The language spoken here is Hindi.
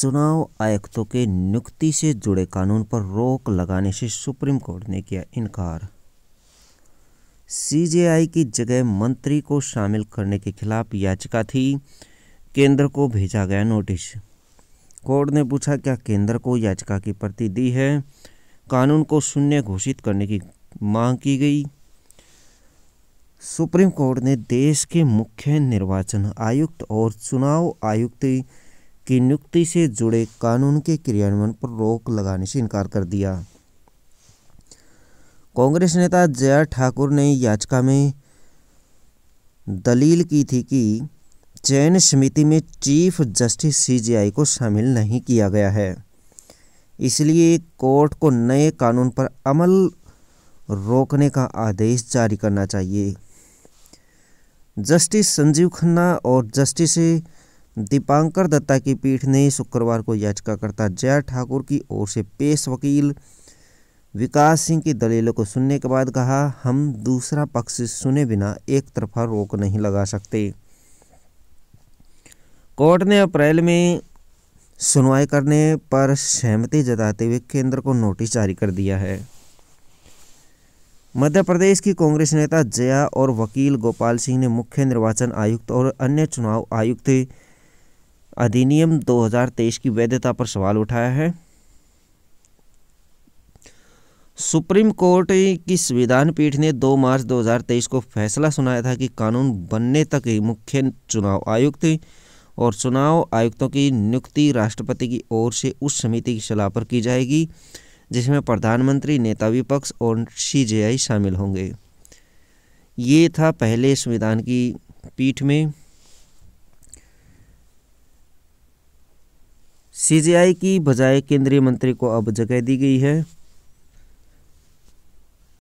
चुनाव आयुक्तों के नियुक्ति से जुड़े कानून पर रोक लगाने से सुप्रीम कोर्ट ने किया इनकार सीजेआई की जगह मंत्री को शामिल करने के खिलाफ याचिका थी केंद्र को भेजा गया नोटिस कोर्ट ने पूछा क्या केंद्र को याचिका की प्रति दी है कानून को शून्य घोषित करने की मांग की गई सुप्रीम कोर्ट ने देश के मुख्य निर्वाचन आयुक्त और चुनाव आयुक्त की नियुक्ति से जुड़े कानून के क्रियान्वयन पर रोक लगाने से इनकार कर दिया कांग्रेस नेता जया ठाकुर ने याचिका में दलील की थी कि चयन समिति में चीफ जस्टिस सीजीआई को शामिल नहीं किया गया है इसलिए कोर्ट को नए कानून पर अमल रोकने का आदेश जारी करना चाहिए जस्टिस संजीव खन्ना और जस्टिस दीपांकर दत्ता की पीठ ने शुक्रवार को याचिकाकर्ता जया ठाकुर की ओर से पेश वकील विकास सिंह की दलीलों को सुनने के बाद कहा हम दूसरा पक्ष सुने बिना एक तरफा रोक नहीं लगा सकते कोर्ट ने अप्रैल में सुनवाई करने पर सहमति जताते हुए केंद्र को नोटिस जारी कर दिया है मध्य प्रदेश की कांग्रेस नेता जया और वकील गोपाल सिंह ने मुख्य निर्वाचन आयुक्त और अन्य चुनाव आयुक्त अधिनियम 2023 की वैधता पर सवाल उठाया है सुप्रीम कोर्ट की संविधान पीठ ने 2 मार्च 2023 को फैसला सुनाया था कि कानून बनने तक ही मुख्य चुनाव आयुक्त और चुनाव आयुक्तों की नियुक्ति राष्ट्रपति की ओर से उस समिति की सलाह पर की जाएगी जिसमें प्रधानमंत्री नेता विपक्ष और सीजेआई शामिल होंगे ये था पहले संविधान की पीठ में सीजेआई की बजाय केंद्रीय मंत्री को अब जगह दी गई है